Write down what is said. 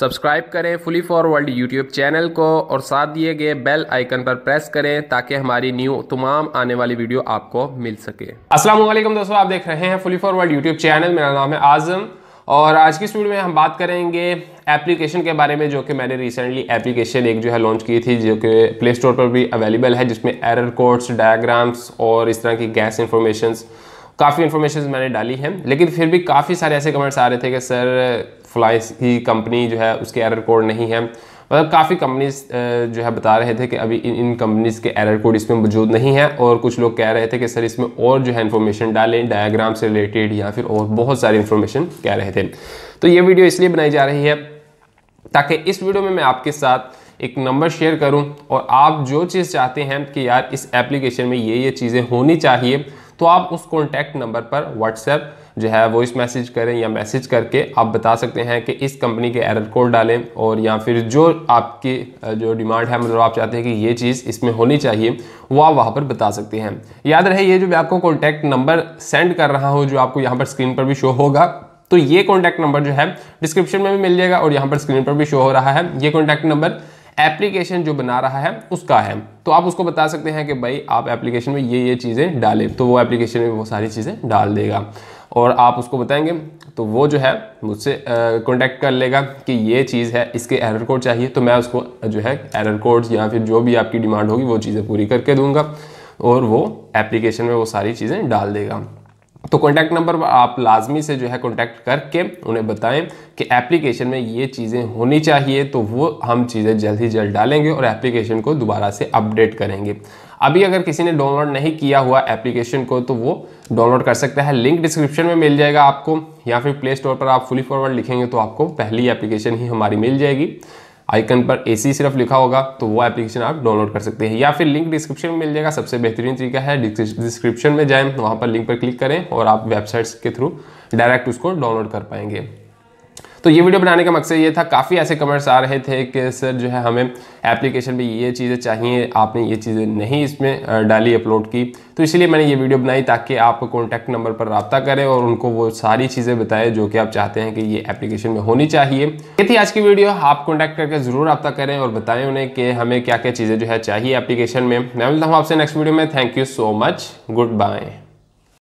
subscribe करें fully फॉरवर्ल्ड YouTube channel को और साथ दिए गए बेल आइकन पर प्रेस करें ताकि हमारी न्यू तमाम आने वाली वीडियो आपको मिल सके अस्सलाम वालेकुम दोस्तों आप देख रहे हैं फुली फॉरवर्ल्ड यूट्यूब चैनल मेरा नाम है आजम और आज की स्टूडियो में हम बात करेंगे एप्लीकेशन के बारे में जो कि मैंने रिसेंटली एप्लीकेशन एक जो है लॉन्च की थी जो कि प्ले स्टोर पर भी अवेलेबल है जिसमें एरर कोड्स डायग्राम्स और इस तरह की गैस इन्फॉर्मेशन काफ़ी इन्फॉर्मेशन मैंने डाली है लेकिन फिर भी काफ़ी सारे ऐसे कमेंट्स आ रहे थे कि सर फ्लाइस की कंपनी जो है उसके एरर कोड नहीं है मतलब काफ़ी कंपनीज जो है बता रहे थे कि अभी इन इन कंपनीज़ के एरर कोड इसमें मौजूद नहीं है और कुछ लोग कह रहे थे कि सर इसमें और जो है इन्फॉर्मेशन डालें डायग्राम से रिलेटेड या फिर और बहुत सारी इन्फॉर्मेशन कह रहे थे तो ये वीडियो इसलिए बनाई जा रही है ताकि इस वीडियो में मैं आपके साथ एक नंबर शेयर करूं और आप जो चीज़ चाहते हैं कि यार इस एप्लीकेशन में ये ये चीज़ें होनी चाहिए तो आप उस कॉन्टैक्ट नंबर पर व्हाट्सएप जो है वॉइस मैसेज करें या मैसेज करके आप बता सकते हैं कि इस कंपनी के एरर कोड डालें और या फिर जो आपकी जो डिमांड है मतलब आप चाहते हैं कि ये चीज़ इसमें होनी चाहिए वो आप वहाँ पर बता सकते हैं याद रहे ये जो मैं आपको कॉन्टैक्ट नंबर सेंड कर रहा हूँ जो आपको यहाँ पर स्क्रीन पर भी शो होगा तो ये कॉन्टैक्ट नंबर जो है डिस्क्रिप्शन में भी मिल जाएगा और यहाँ पर स्क्रीन पर भी शो हो रहा है ये कॉन्टैक्ट नंबर एप्लीकेशन जो बना रहा है उसका है तो आप उसको बता सकते हैं कि भाई आप एप्लीकेशन में ये ये चीज़ें डालें तो वो एप्लीकेशन में वो सारी चीज़ें डाल देगा और आप उसको बताएंगे तो वो जो है मुझसे कांटेक्ट कर लेगा कि ये चीज़ है इसके एरर कोड चाहिए तो मैं उसको जो है एरर कोड या फिर जो भी आपकी डिमांड होगी वो चीज़ें पूरी करके दूंगा और वो एप्लीकेशन में वो सारी चीज़ें डाल देगा तो कॉन्टैक्ट नंबर आप लाजमी से जो है कॉन्टैक्ट करके उन्हें बताएं कि एप्लीकेशन में ये चीज़ें होनी चाहिए तो वो हम चीज़ें जल्द ही जल्द डालेंगे और एप्लीकेशन को दोबारा से अपडेट करेंगे अभी अगर किसी ने डाउनलोड नहीं किया हुआ एप्लीकेशन को तो वो डाउनलोड कर सकता है लिंक डिस्क्रिप्शन में मिल जाएगा आपको या फिर प्ले स्टोर पर आप फुली फॉरवर्ड लिखेंगे तो आपको पहली एप्लीकेशन ही हमारी मिल जाएगी आइकन पर ए सिर्फ लिखा होगा तो वो एप्लीकेशन आप डाउनलोड कर सकते हैं या फिर लिंक डिस्क्रिप्शन में मिल जाएगा सबसे बेहतरीन तरीका है डिस्क्रिप्शन में जाए वहाँ पर लिंक पर क्लिक करें और आप वेबसाइट्स के थ्रू डायरेक्ट उसको डाउनलोड कर पाएंगे तो ये वीडियो बनाने का मकसद ये था काफ़ी ऐसे कमेंट्स आ रहे थे कि सर जो है हमें एप्लीकेशन में ये चीज़ें चाहिए आपने ये चीज़ें नहीं इसमें डाली अपलोड की तो इसलिए मैंने ये वीडियो बनाई ताकि आप कॉन्टैक्ट नंबर पर रबता करें और उनको वो सारी चीज़ें बताएं जो कि आप चाहते हैं कि ये एप्लीकेशन में होनी चाहिए ये थी आज की वीडियो आप कॉन्टैक्ट करके ज़रूर रबता करें और बताएं उन्हें कि हमें क्या क्या चीज़ें जो है चाहिए एप्लीकेशन में मैं मिलता हूँ आपसे नेक्स्ट वीडियो में thank you so much good bye